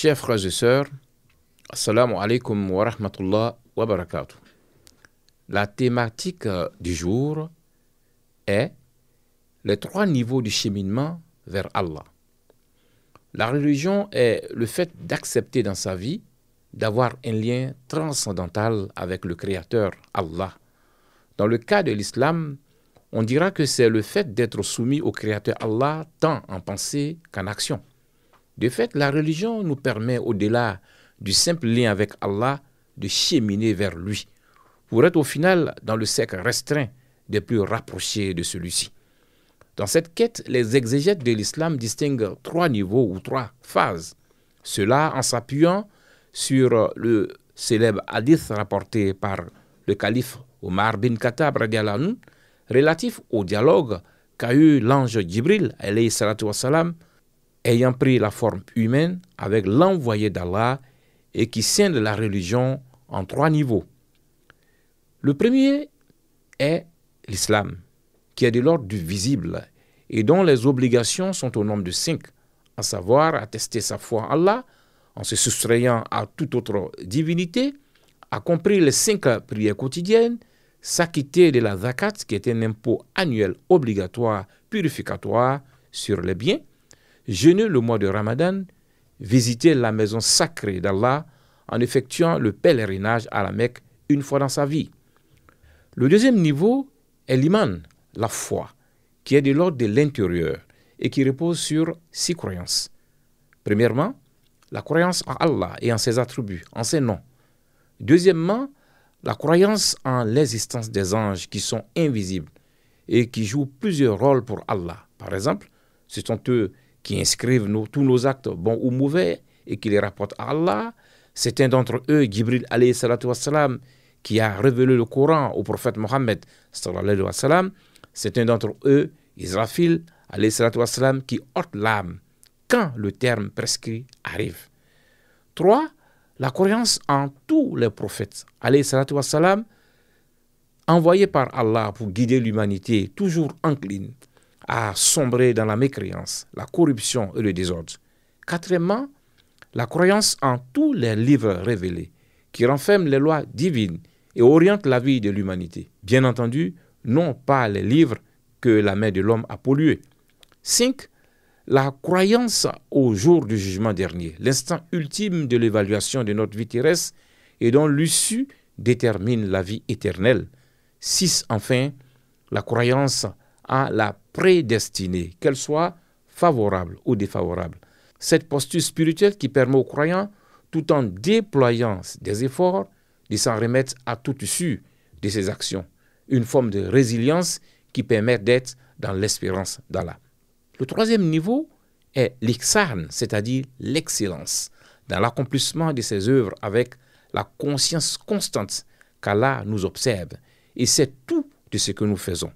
Chers frères et sœurs, Assalamu alaikum wa rahmatullah wa barakatuh. La thématique euh, du jour est les trois niveaux du cheminement vers Allah. La religion est le fait d'accepter dans sa vie d'avoir un lien transcendantal avec le Créateur Allah. Dans le cas de l'islam, on dira que c'est le fait d'être soumis au Créateur Allah tant en pensée qu'en action. De fait, la religion nous permet, au-delà du simple lien avec Allah, de cheminer vers lui, pour être au final dans le cercle restreint des plus rapprochés de celui-ci. Dans cette quête, les exégètes de l'islam distinguent trois niveaux ou trois phases. Cela en s'appuyant sur euh, le célèbre hadith rapporté par le calife Omar bin Khattab relatif au dialogue qu'a eu l'ange Djibril salam, ayant pris la forme humaine avec l'envoyé d'Allah et qui scinde la religion en trois niveaux. Le premier est l'islam, qui est de l'ordre du visible et dont les obligations sont au nombre de cinq, à savoir attester sa foi en Allah en se soustrayant à toute autre divinité, accomplir les cinq prières quotidiennes, s'acquitter de la zakat, qui est un impôt annuel obligatoire purificatoire sur les biens, jeûner le mois de Ramadan, visiter la maison sacrée d'Allah en effectuant le pèlerinage à la Mecque une fois dans sa vie. Le deuxième niveau est l'iman, la foi, qui est de l'ordre de l'intérieur et qui repose sur six croyances. Premièrement, la croyance en Allah et en ses attributs, en ses noms. Deuxièmement, la croyance en l'existence des anges qui sont invisibles et qui jouent plusieurs rôles pour Allah. Par exemple, ce sont eux qui inscrivent tous nos actes, bons ou mauvais, et qui les rapportent à Allah. C'est un d'entre eux, Gibril qui a révélé le Coran au prophète Mohammed C'est un d'entre eux, Israfil qui horte l'âme quand le terme prescrit arrive. 3. La croyance en tous les prophètes wassalam, envoyés par Allah pour guider l'humanité, toujours encline à sombrer dans la mécréance, la corruption et le désordre. Quatrièmement, la croyance en tous les livres révélés qui renferment les lois divines et orientent la vie de l'humanité. Bien entendu, non pas les livres que la main de l'homme a pollués. Cinq, La croyance au jour du jugement dernier, l'instant ultime de l'évaluation de notre vie terrestre et dont l'issue détermine la vie éternelle. Six, Enfin, la croyance à la prédestinée, qu'elle soit favorable ou défavorable. Cette posture spirituelle qui permet aux croyants, tout en déployant des efforts, de s'en remettre à tout dessus de ses actions, une forme de résilience qui permet d'être dans l'espérance d'Allah. Le troisième niveau est l'iksarn, c'est-à-dire l'excellence, dans l'accomplissement de ses œuvres avec la conscience constante qu'Allah nous observe et c'est tout de ce que nous faisons.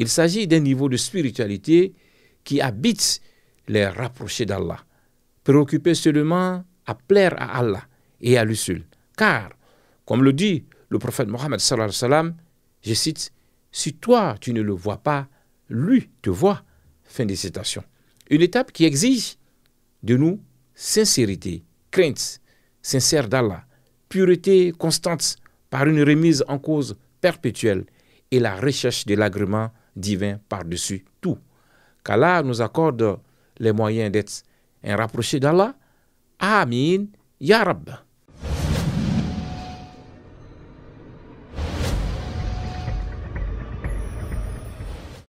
Il s'agit d'un niveau de spiritualité qui habite les rapprochés d'Allah, préoccupés seulement à plaire à Allah et à lui seul. Car, comme le dit le prophète Mohammed, je cite, Si toi tu ne le vois pas, lui te voit. Fin de citation. Une étape qui exige de nous sincérité, crainte sincère d'Allah, pureté constante par une remise en cause perpétuelle et la recherche de l'agrément divin par-dessus tout. Qu'Allah nous accorde les moyens d'être un rapproché d'Allah. Amin. Ya